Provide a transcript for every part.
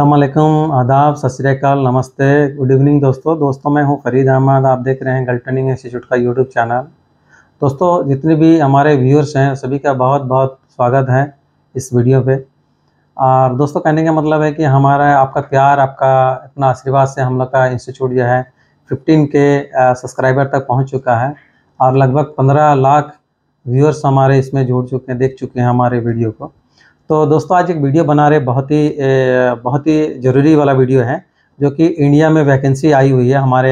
असलम आदाब सत नमस्ते गुड इवनिंग दोस्तों दोस्तों मैं हूं फरीद अहमद आप देख रहे हैं गल्टनिंग इंस्टीट्यूट का यूट्यूब चैनल दोस्तों जितने भी हमारे व्यूअर्स हैं सभी का बहुत बहुत स्वागत है इस वीडियो पे और दोस्तों कहने का मतलब है कि हमारा आपका प्यार आपका इतना आशीर्वाद से हम लोग का इंस्टीट्यूट जो है फिफ्टीन के सब्सक्राइबर तक पहुँच चुका है और लगभग पंद्रह लाख व्यूअर्स हमारे इसमें जुड़ चुके हैं देख चुके हैं हमारे वीडियो को तो दोस्तों आज एक वीडियो बना रहे बहुत ही बहुत ही ज़रूरी वाला वीडियो है जो कि इंडिया में वैकेंसी आई हुई है हमारे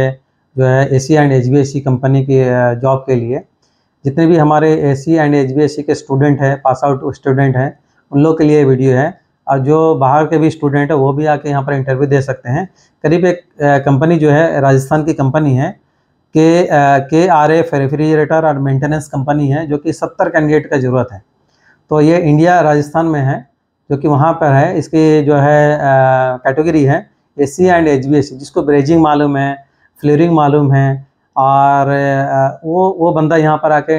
जो है A C and H B S C company की जॉब के लिए जितने भी हमारे A C and H B S C के स्टूडेंट हैं पास आउट स्टूडेंट हैं उन लोग के लिए वीडियो है और जो बाहर के भी स्टूडेंट हैं वो भी आके यहाँ पर इंटरव्यू दे सकते हैं करीब एक कंपनी जो है राजस्थान की कंपनी है के के आर एफ रेफ्रिजरेटर और मेंटेनेंस कंपनी है जो कि सत्तर कैंडिडेट का ज़रूरत है तो ये इंडिया राजस्थान में है जो कि वहाँ पर है इसकी जो है कैटेगरी है एस एंड एच जिसको ब्रेजिंग मालूम है फ्लोरिंग मालूम है और वो वो बंदा यहाँ पर आके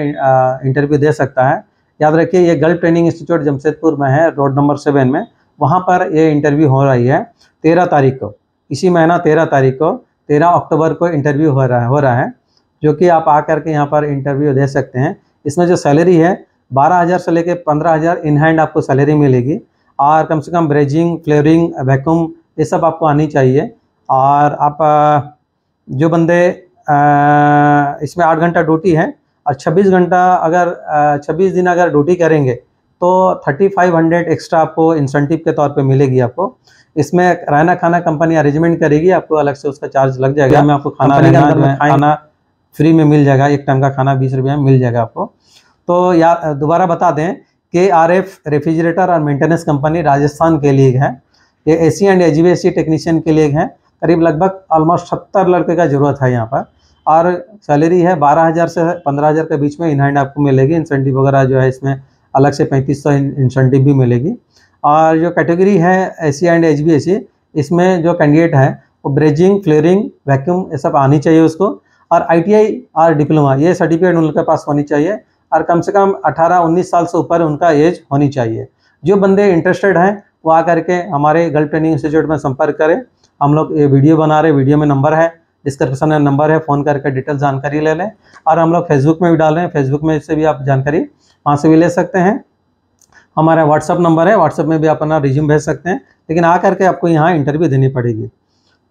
इंटरव्यू दे सकता है याद रखिए ये गर्ल ट्रेनिंग इंस्टीट्यूट जमशेदपुर में है रोड नंबर सेवन में वहाँ पर ये इंटरव्यू हो रही है तेरह तारीख को इसी महीना तेरह तारीख को तेरह अक्टूबर को इंटरव्यू हो रहा है हो रहा है जो कि आप आ के यहाँ पर इंटरव्यू दे सकते हैं इसमें जो सैलरी है बारह हज़ार से लेकर पंद्रह हज़ार इन हैंड आपको सैलरी मिलेगी और कम से कम ब्रेजिंग फ्लेवरिंग वैक्यूम ये सब आपको आनी चाहिए और आप जो बंदे इसमें आठ घंटा ड्यूटी है और छब्बीस घंटा अगर छब्बीस दिन अगर ड्यूटी करेंगे तो थर्टी फाइव हंड्रेड एक्स्ट्रा आपको इंसेंटिव के तौर पे मिलेगी आपको इसमें रहना खाना कंपनी अरेंजमेंट करेगी आपको अलग से उसका चार्ज लग जाएगा मैं आपको खाना खाना फ्री में मिल जाएगा एक टाइम का खाना बीस रुपये में मिल जाएगा आपको तो या दोबारा बता दें के आर एफ रेफ्रिजरेटर और मेंटेनेंस कंपनी राजस्थान के लिए है ये ए C and A ji technician के लिए है करीब लगभग ऑलमोस्ट सत्तर लड़के का ज़रूरत है यहाँ पर और सैलरी है बारह हज़ार से पंद्रह हज़ार के बीच में इन हैंड आपको मिलेगी इंसेंटिव वगैरह जो है इसमें अलग से पैंतीस सौ इंसेंटिव भी मिलेगी और जो कैटेगरी है A C and H B C इसमें जो कैंडिडेट है वो ब्रेजिंग फ्लेयरिंग वैक्यूम ये सब आनी चाहिए उसको और आई टी आई और डिप्लोमा ये सर्टिफिकेट उनके पास होनी चाहिए और कम से कम 18-19 साल से ऊपर उनका एज होनी चाहिए जो बंदे इंटरेस्टेड हैं वो आ करके हमारे गर्ल ट्रेनिंग इंस्टीट्यूट में संपर्क करें हम लोग ये वीडियो बना रहे वीडियो में नंबर है डिस्क्रिप्शन में नंबर है फ़ोन करके डिटेल जानकारी ले लें और हम लोग फेसबुक में भी डाल रहे हैं फेसबुक में से भी आप जानकारी वहाँ से भी ले सकते हैं हमारा व्हाट्सअप नंबर है व्हाट्सअप में भी आप अपना रिज्यूम भेज सकते हैं लेकिन आ करके आपको यहाँ इंटरव्यू देनी पड़ेगी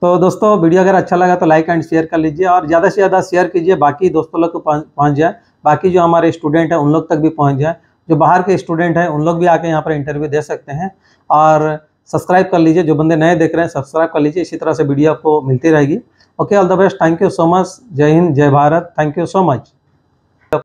तो दोस्तों वीडियो अगर अच्छा लगा तो लाइक एंड शेयर कर लीजिए और ज़्यादा से ज़्यादा शेयर कीजिए बाकी दोस्तों लोग को पहुँच जाए बाकी जो हमारे स्टूडेंट हैं उन लोग तक भी पहुँच जाए जो बाहर के स्टूडेंट हैं उन लोग भी आके यहाँ पर इंटरव्यू दे सकते हैं और सब्सक्राइब कर लीजिए जो बंदे नए देख रहे हैं सब्सक्राइब कर लीजिए इसी तरह से वीडियो आपको मिलती रहेगी okay all the best thank you so much जय हिंद जय Bharat thank you so much